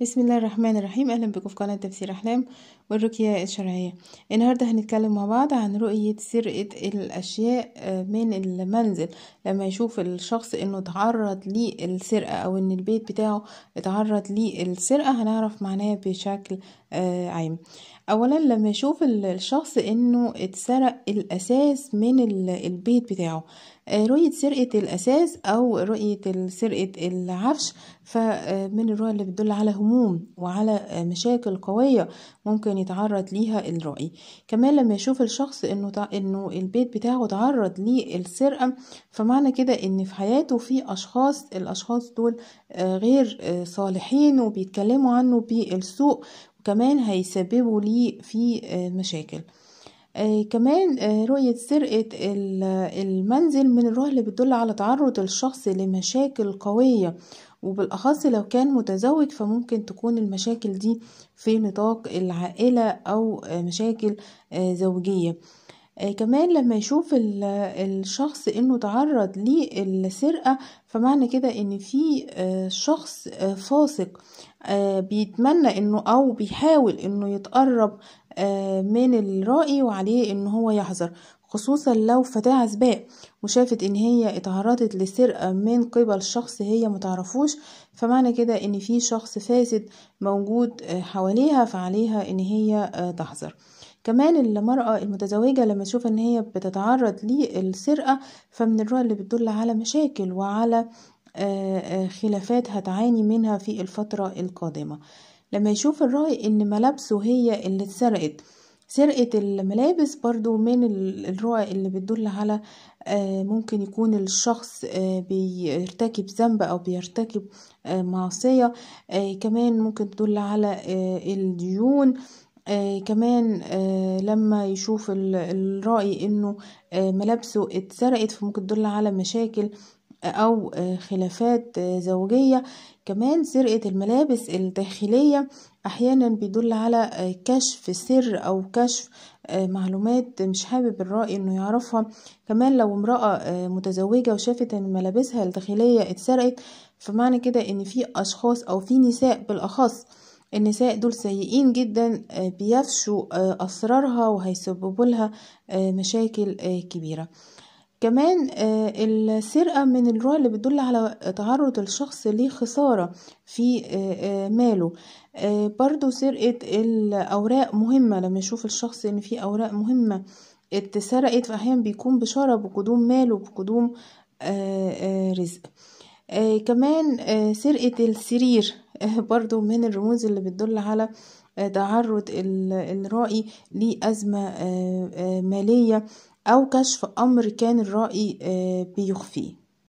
بسم الله الرحمن الرحيم اهلا بكم في قناه تفسير احلام والرقيه الشرعيه النهارده هنتكلم مع بعض عن رؤيه سرقه الاشياء آه، من المنزل لما يشوف الشخص انه اتعرض للسرقه او ان البيت بتاعه اتعرض للسرقه هنعرف معناه بشكل آه، عام اولا لما يشوف الشخص انه اتسرق الاساس من البيت بتاعه آه، رؤية سرقة الأساس أو رؤية سرقة العفش فمن آه، الرؤية اللي بتدل على هموم وعلى آه، مشاكل قوية ممكن يتعرض ليها الرأي كمان لما يشوف الشخص انه انه البيت بتاعه تعرض للسرقة فمعنى كده ان في حياته في اشخاص الاشخاص دول غير صالحين وبيتكلموا عنه بالسوء وكمان هيسببوا ليه في مشاكل آه كمان آه رؤية سرقة المنزل من الروح اللي بتدل على تعرض الشخص لمشاكل قوية وبالأخص لو كان متزوج فممكن تكون المشاكل دي في نطاق العائلة أو آه، مشاكل آه، زوجية آه، كمان لما يشوف الشخص انه تعرض للسرقة فمعنى كده ان في آه، شخص آه، فاسق بيتمنى انه او بيحاول انه يتقرب من الرائي وعليه ان هو يحذر خصوصا لو فتاة عزباء وشافت ان هي اتعرضت لسرقة من قبل شخص هي متعرفوش فمعنى كده ان في شخص فاسد موجود حواليها فعليها ان هي تحذر كمان المرأة المتزوجة لما تشوف ان هي بتتعرض للسرقة فمن الرؤى اللي بتدل على مشاكل وعلى آه، آه، خلافات هتعاني منها في الفترة القادمة لما يشوف الراي ان ملابسه هي اللي اتسرقت سرقة الملابس برضو من الرؤى اللي بتدل على آه، ممكن يكون الشخص بيرتكب ذنب او بيرتكب معصية كمان ممكن تدل على الديون آه كمان آه لما يشوف الرأي انه آه ملابسه اتسرقت فممكن تدل على مشاكل آه، او آه، خلافات آه، زوجية كمان سرقة الملابس الداخلية احيانا بيدل على كشف سر او كشف معلومات مش حابب الرأي انه يعرفها كمان لو امرأة متزوجة وشافت ان ملابسها الداخلية اتسرقت فمعنى كده ان في اشخاص او في نساء بالاخص النساء دول سيئين جدا آه، بيفشوا آه، أسرارها وهيسببوا لها آه، مشاكل كبيرة كمان السرقة من الرؤى اللي بتدل على تعرض الشخص لخسارة في ماله برضو سرقة الأوراق مهمة لما يشوف الشخص إن في أوراق مهمة اتسرقت فأحيانا بيكون بشارة بقدوم ماله بقدوم رزق كمان سرقة السرير آه، برضو من الرموز اللي بتدل على آه، تعرض الرائي لأزمة آه، مالية أو كشف أمر كان الرائي بيخفيه